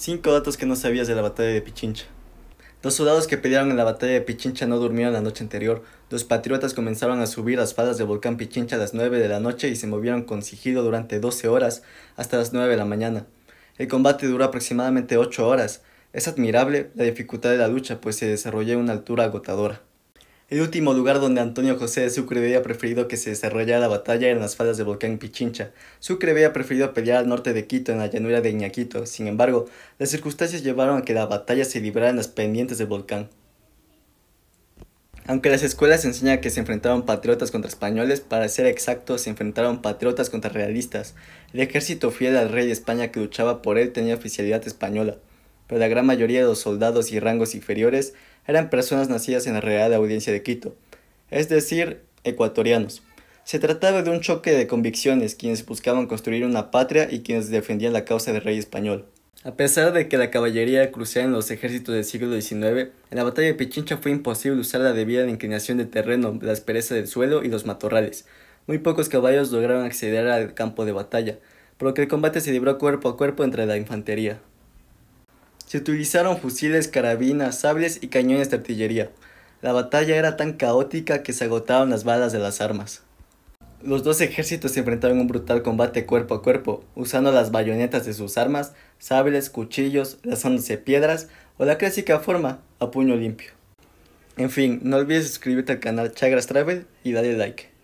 Cinco datos que no sabías de la batalla de Pichincha. Los soldados que pelearon en la batalla de Pichincha no durmieron la noche anterior. Los patriotas comenzaron a subir las faldas del volcán Pichincha a las 9 de la noche y se movieron con sigilo durante 12 horas hasta las 9 de la mañana. El combate duró aproximadamente 8 horas. Es admirable la dificultad de la lucha, pues se desarrolló a una altura agotadora. El último lugar donde Antonio José de Sucre había preferido que se desarrollara la batalla en las faldas del volcán Pichincha. Sucre había preferido pelear al norte de Quito, en la llanura de Iñaquito. Sin embargo, las circunstancias llevaron a que la batalla se librara en las pendientes del volcán. Aunque las escuelas enseñan que se enfrentaron patriotas contra españoles, para ser exactos, se enfrentaron patriotas contra realistas. El ejército fiel al rey de España que luchaba por él tenía oficialidad española pero la gran mayoría de los soldados y rangos inferiores eran personas nacidas en la Real Audiencia de Quito, es decir, ecuatorianos. Se trataba de un choque de convicciones, quienes buscaban construir una patria y quienes defendían la causa del rey español. A pesar de que la caballería crucial en los ejércitos del siglo XIX, en la batalla de Pichincha fue imposible usar la debida inclinación del terreno, la aspereza del suelo y los matorrales. Muy pocos caballos lograron acceder al campo de batalla, por lo que el combate se libró cuerpo a cuerpo entre la infantería. Se utilizaron fusiles, carabinas, sables y cañones de artillería. La batalla era tan caótica que se agotaban las balas de las armas. Los dos ejércitos se enfrentaron a un brutal combate cuerpo a cuerpo, usando las bayonetas de sus armas, sables, cuchillos, lanzándose piedras o la clásica forma a puño limpio. En fin, no olvides suscribirte al canal Chagras Travel y darle like.